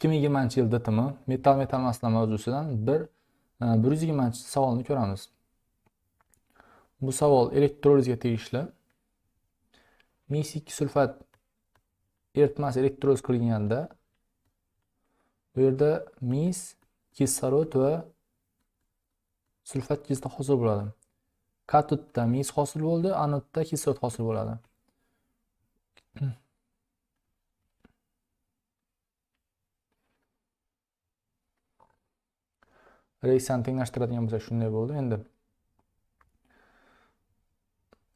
ikki ming yigirmanchi yil dtm metal metal masla mavzusidan bir e, bir yuz yigirmanchi savolni ko'ramiz bu savol elektrolizga tegishli mis ikki sulfat eritmasi elektroliz qilinganda bu yerda mis kislorod va sulfat kislorod hosil bo'ladi katodda mis hosil bo'ldi anodda kislorod hosil bo'ladi reysani tenglashtiradigan bo'lsak shunday bo'ldi endi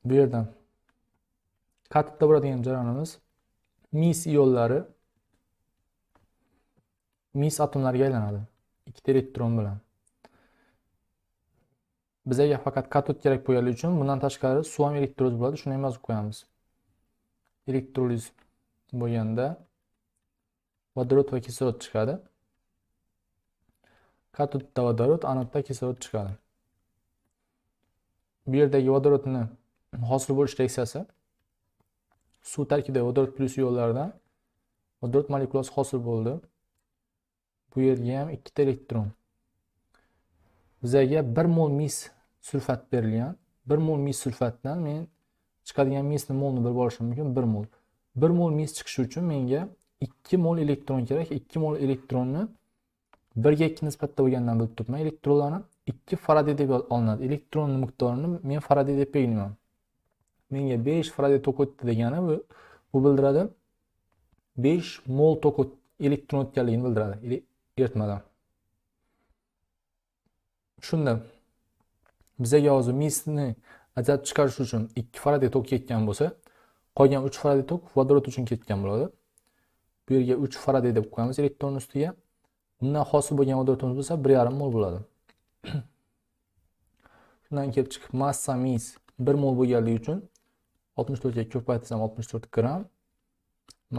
bu yerda katibda bo'ladigan jarayonimiz mis ionlari mis atomlarga aylanadi ikkita elektron bilan bizaga faqat katod kerak bo'lgani uchun bundan tashqari suv ham elektroliz bo'ladi shuni ham yozib qo'yamiz elektroliz bo'lganda vodorod va kislorod chiqadi katodda vodorod anodda kislorod chiqadi bu yerdagi vodorodni hosil bo'lish reaksiyasi suv tarkibidagi vodorod plyus ionlaridan vodorod molekulasi hosil bo'ldi bu yerga ham ikkita elektron bizaga bir mol mis sulfat berilgan bir mol mis sulfatdan men chiqadigan misni molni bilib olishim mumkin bir mol bir mol mis chiqishi uchun menga ikki mol elektron kerak ikki mol elektronni ga ikki nisbatda bo'lganidan bilib turibman elektronlarni ikki faradiy deb olinadi elektron miqdorini men faradiy deb belgilayman menga besh faradiy tok o'tdi degani bu, bu bildiradi besh mol tok elektron o'tganligini bildiradi eritmadan shunda bizaga hozir misni ajratib chiqarish uchun ikki faradiy tok ketgan bo'lsa qolgan uch faradiy tok vodorod uchun ketgan bo'ladi bu yerga uch faradiy deb qo'yamiz elektronni ustiga bundan hosil bo'lgan odatimiz bo'lsa bir yarim mol bo'ladi shundan kelib chiqib massamiz bir mol bo'lganligi uchun oltmish to'rtga ko'paytirsam oltmish to'rt gramm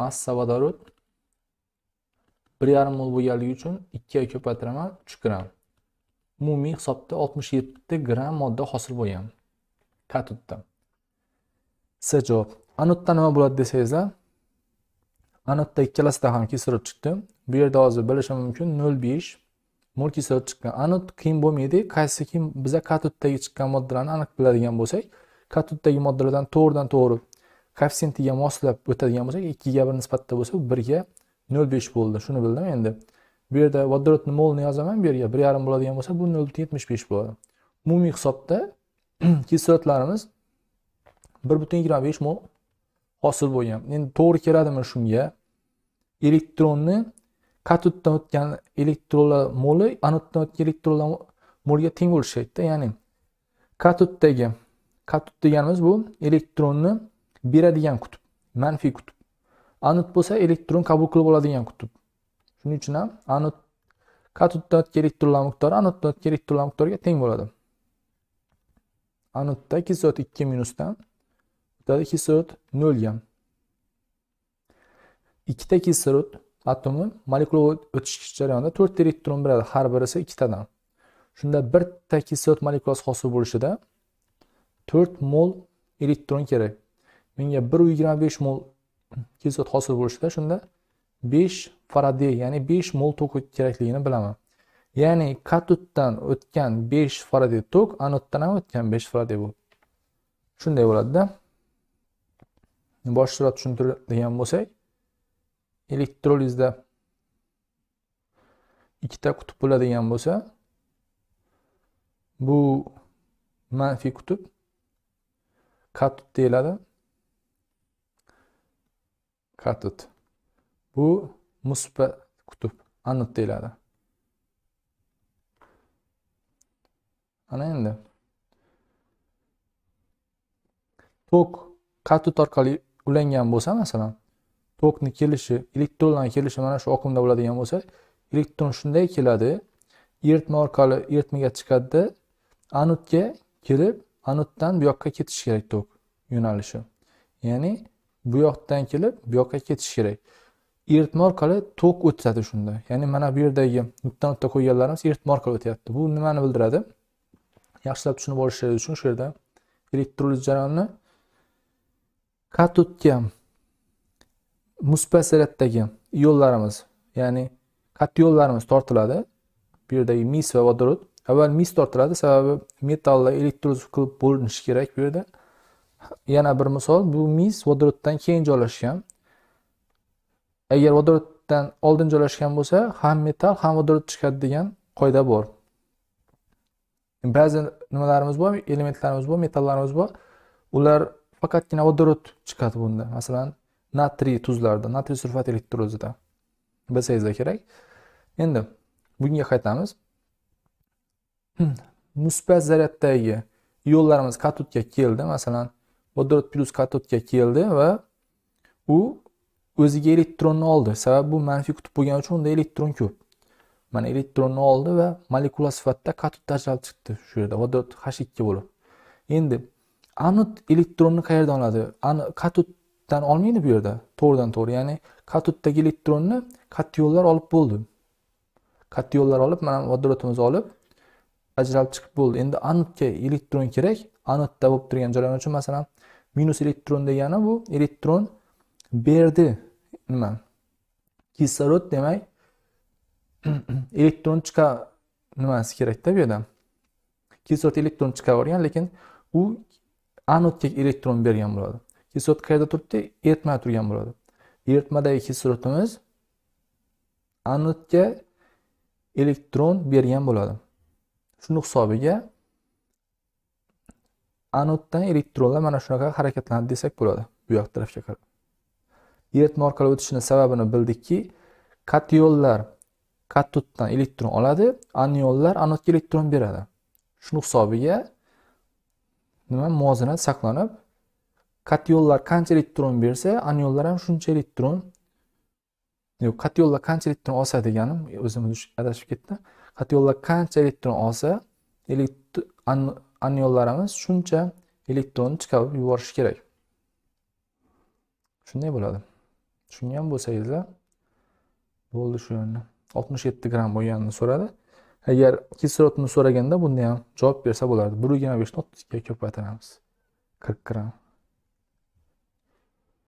massa vodorod bir yarim mol bo'lganligi uchun ikkiga ko'paytiraman uch gramm umumiy hisobda oltmish yetti gramm modda hosil bo'lgan katodda s javob anodda nima bo'ladi desangizlar ana bu yerda ikkalasida ham kesir chiqdi bu yerda hozir bilishim mumkin nol besh mol kislorod chiqqan anod qiyin bo'lmaydi qaysi kim biza katoddagi chiqqan moddalarni aniq biladigan bo'lsak katoddagi moddalardan to'g'ridan to'g'ri koeffitsientiga moslab o'tadigan bo'lsak ikkiga bir nisbatda bo'lsa birga nol besh bo'ldi shuni bildim endi bu yerda vodorodni molni yozaman bu yerga bir yarim bo'ladigan bo'lsa bu nol butun yetmish besh bo'ladi umumiy hisobda kislotlarimiz bir butun yigirma besh mol hosil bo'lgan endi to'g'ri keladimi shunga elektronni katoddan o'tgan elektronlar moli anoddan o'tgan elektronlar moliga teng bo'lishi kerakda ya'ni katoddagi katod deganimiz bu elektronni beradigan qutb manfiy qutb anod bo'lsa elektron qabul qilib oladigan qutb shuning uchun ham anod katoddan o'tgan elektronlar miqdori anoddan o'tgan elektronlar miqdoriga teng bo'ladi anodda ikki minusdan Bittada kislorod nol gramm ikkita kislorod atomi molekula o'tish jarayonida to'rtta elektron beradi har birisi ikkitadan shunda bitta kislorod molekulasi hosil bo'lishida to'rt mol elektron kerak menga bir yigirma besh mol kislorod hosil bo'lishida shunda besh farade ya'ni besh mol tok kerakligini bilaman ya'ni katoddan o'tgan besh farade tok anoddan ham o'tgan besh farade bu shunday bo'ladida bosh surat tushuntiradigan bo'lsak elektrolizda ikkita qutb bo'ladigan bo'lsa bu manfiy qutb katod deyiladi katod bu musbat qutb anod deyiladi ana endi tok katod orqali ulangan bo'lsa masalan tokni kelishi elektronlarni kelishi mana shu oqimda bo'ladigan bo'lsa elektron shunday keladi eritma orqali eritmaga chiqadida anodga kelib anoddan bu yoqqa ketishi kerak tok yo'nalishi ya'ni bu yoqdan kelib bu yoqqa ketishi kerak eritma orqali tok o'tadi shunda ya'ni mana bu yerdagi nuqta nuqta qo'yganlarimiz eritma orqali o'tyapti bu nimani bildiradi yaxshilab tushunib olishingiz uchun shu yerda elektroliz jarayonini katutga muspasiratdagi yo'llarimiz ya'ni ya'ni yo'llarimiz tortiladi bu yerdagi mis va vodorod avval mis tortiladi sababi metalllar elektroz qilib bo'linishi kerak bu yerda yana bir misol bu mis vodoroddan keyin joylashgan agar vodoroddan oldin joylashgan bo'lsa ham metall ham vodorod chiqadi degan qoida bor ba'zi nimalarimiz bor elementlarimiz bor metallarimiz bor ular faqatgina vodorod chiqadi bunda masalan natriy tuzlarda natriy sulfat elektrolizida bilsangizlar kerak endi bunga qaytamiz hmm, musbat zaryaddagi ionlarimiz katodga keldi masalan vodorod plyus katodga keldi va u o'ziga elektronni oldi sababi bu manfiy qutb bo'lgani uchun unda elektron ko'p mana elektronni oldi va molekula sifatida katod ajralib chiqdi shu yerda vodorod h ikki bo'lib endi anod elektronni qayerdan oladi katoddan olmaydi bu yerda to'g'ridan to'g'ri ya'ni katoddagi elektronni kationlar olib bo'ldi kationlar olib mana vodorodimizni olib ajralib chiqib bo'ldi endi anodga elektron kerak anodda bo'lib turgan jarayon uchun masalan minus elektron degani bu elektron berdi nima kislorod demak elektron chiqa nimasi kerakda bu yerda kislorod elektron chiqavergan lekin u anodga elektron bergan bo'ladi kislota qayerda turibdi eritmada turgan bo'ladi eritmadagi kislotamiz anodga elektron bergan bo'ladi shuni hisobiga anoddan elektronlar mana shunaqa harakatlanadi desak bo'ladi bu yoq tarafga qarab eritma orqali o'tishini sababini bildikki kationlar katoddan elektron oladi anionlar anodga elektron beradi shuni hisobiga nima muvozanat saqlanib kationlar qancha elektron bersa anionlar e, ham shuncha elektron yo'q kationlar qancha elektron olsa deganim o'zim adashib ketdim kationlar qancha elektron olsa anionlarimiz shuncha elektronni chiqarib yuborishi kerak shunday bo'ladi tushungan bo'lsangizlar bo'ldi shu yerni oltmish yetti gramm bo'lganini so'radi agar kislorodni so'raganda bunda ham javob bersa bo'lardi bir yigirma beshni o'ttizga ko'paytiramiz qirq gramm